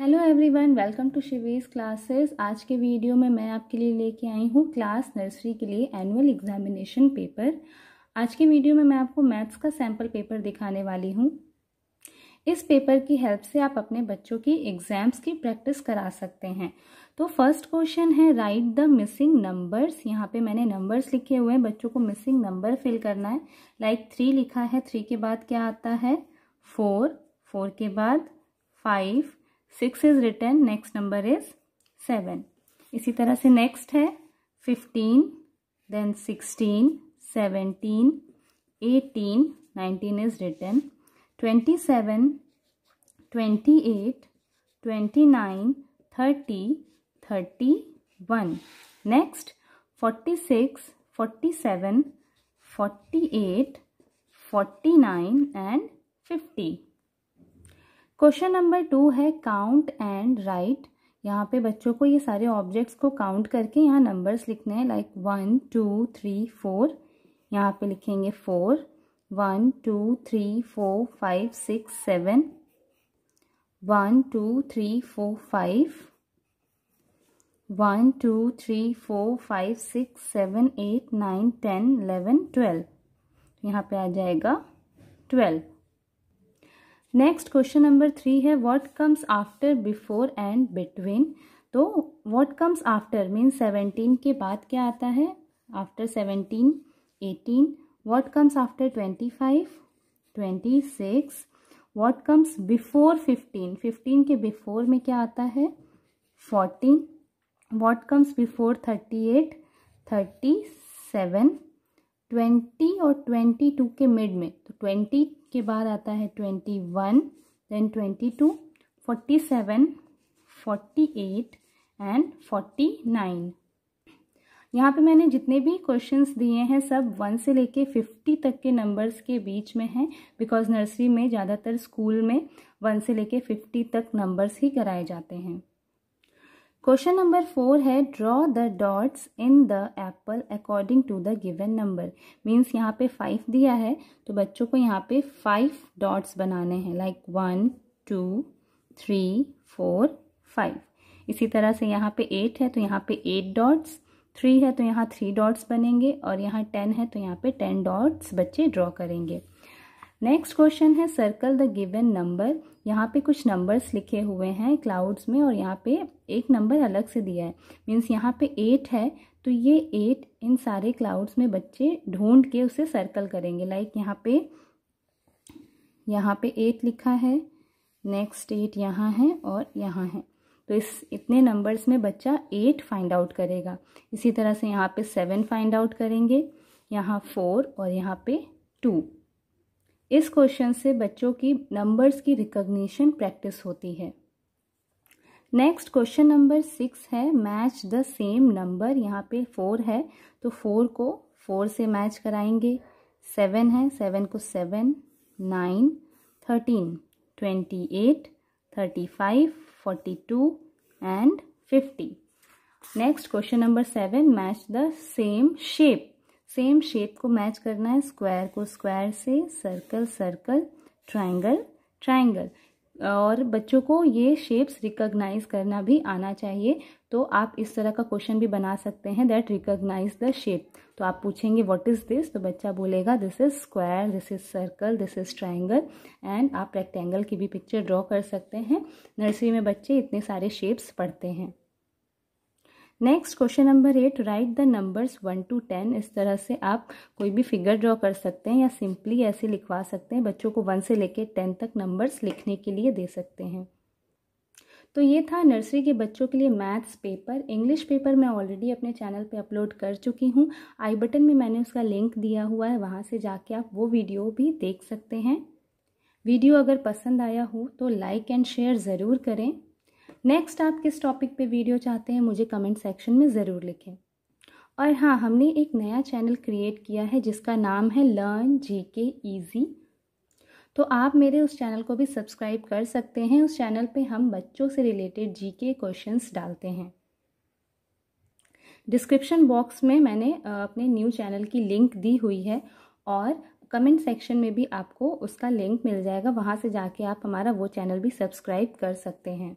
hello everyone welcome to Shivi's classes आज के video में मैं आपके लिए लेके आई हूँ क्लास नर्सरी के लिए एनुअल एग्जामिनेशन पेपर आज के वीडियो में मैं आपको मैथ्स का सैम्पल पेपर दिखाने वाली हूँ इस पेपर की हेल्प से आप अपने बच्चों की एग्जाम्स की प्रैक्टिस करा सकते हैं तो फर्स्ट क्वेश्चन है राइट द मिसिंग नंबर्स यहाँ पे मैंने नंबर्स लिखे हुए हैं बच्चों को मिसिंग नंबर फिल करना है लाइक like थ्री लिखा है थ्री के बाद क्या आता है फोर फोर के बाद five six is written next number is seven इसी तरह से नेक्स्ट है fifteen then sixteen seventeen eighteen nineteen is written twenty seven twenty eight twenty nine thirty thirty one next forty six forty seven forty eight forty nine and fifty question number two है count and write यहाँ पे बच्चों को ये सारे objects को count करके यहाँ नंबर्स लिखने हैं like one two three four यहाँ पे लिखेंगे four one two three four five six seven one two three four five one two three four five six seven eight nine ten eleven twelve यहाँ पे आ जाएगा twelve next question number three है what comes after before and between तो what comes after mean seventeen के बाद क्या आता है after seventeen eighteen what comes after 25 26 what comes before 15 15 के before में क्या आता है 14 what comes before 38 37 20 और 22 के mid में तो 20 के बाद आता है 21 then 22 47 48 एंड 49 यहाँ पे मैंने जितने भी क्वेश्चंस दिए हैं सब वन से लेके फिफ्टी तक के नंबर्स के बीच में हैं बिकॉज नर्सरी में ज़्यादातर स्कूल में वन से लेके फिफ्टी तक नंबर्स ही कराए जाते हैं क्वेश्चन नंबर फोर है draw the dots in the apple according to the given number means यहाँ पे फाइव दिया है तो बच्चों को यहाँ पे फाइव डॉट्स बनाने हैं like one two three four five इसी तरह से यहाँ पे एट है तो यहाँ पे एट डॉट्स थ्री है तो यहाँ थ्री डॉट्स बनेंगे और यहाँ टेन है तो यहाँ पे टेन डॉट्स बच्चे ड्रॉ करेंगे नेक्स्ट क्वेश्चन है सर्कल द गिवन नंबर यहाँ पे कुछ नंबर्स लिखे हुए हैं क्लाउड्स में और यहाँ पे एक नंबर अलग से दिया है मीन्स यहाँ पे एट है तो ये एट इन सारे क्लाउड्स में बच्चे ढूंढ के उसे सर्कल करेंगे लाइक like यहाँ पे यहाँ पे एट लिखा है नेक्स्ट एट यहाँ है और यहाँ है तो इस इतने नंबर्स में बच्चा एट फाइंड आउट करेगा इसी तरह से यहाँ पे सेवन फाइंड आउट करेंगे यहाँ फोर और यहाँ पे टू इस क्वेश्चन से बच्चों की नंबर्स की रिकॉग्निशन प्रैक्टिस होती है नेक्स्ट क्वेश्चन नंबर सिक्स है मैच द सेम नंबर यहाँ पे फोर है तो फोर को फोर से मैच कराएंगे सेवन है सेवन को seven nine thirteen twenty eight thirty five forty two and fifty next question number seven match the same shape same shape को मैच करना है स्क्वायर को स्क्वायर से सर्कल सर्कल ट्राइंगल ट्राइंगल और बच्चों को ये शेप्स रिकॉग्नाइज करना भी आना चाहिए तो आप इस तरह का क्वेश्चन भी बना सकते हैं दैट रिकॉग्नाइज द शेप तो आप पूछेंगे व्हाट इज़ दिस तो बच्चा बोलेगा this is square this is circle this is triangle and आप रेक्टेंगल की भी पिक्चर ड्रॉ कर सकते हैं नर्सरी में बच्चे इतने सारे शेप्स पढ़ते हैं next question number eight write the numbers one two ten इस तरह से आप कोई भी फिगर ड्रॉ कर सकते हैं या सिंपली ऐसे लिखवा सकते हैं बच्चों को वन से लेकर टेन तक नंबर्स लिखने के लिए दे सकते हैं तो ये था नर्सरी के बच्चों के लिए मैथ्स पेपर इंग्लिश पेपर मैं ऑलरेडी अपने चैनल पे अपलोड कर चुकी हूँ आई बटन में मैंने उसका लिंक दिया हुआ है वहाँ से जाके आप वो वीडियो भी देख सकते हैं वीडियो अगर पसंद आया हो तो लाइक एंड शेयर ज़रूर करें नेक्स्ट आप किस टॉपिक पे वीडियो चाहते हैं मुझे कमेंट सेक्शन में ज़रूर लिखें और हाँ हमने एक नया चैनल क्रिएट किया है जिसका नाम है लर्न जी के ईजी तो आप मेरे उस चैनल को भी सब्सक्राइब कर सकते हैं उस चैनल पे हम बच्चों से रिलेटेड जी के डालते हैं डिस्क्रिप्शन बॉक्स में मैंने अपने न्यू चैनल की लिंक दी हुई है और कमेंट सेक्शन में भी आपको उसका लिंक मिल जाएगा वहाँ से जाके आप हमारा वो चैनल भी सब्सक्राइब कर सकते हैं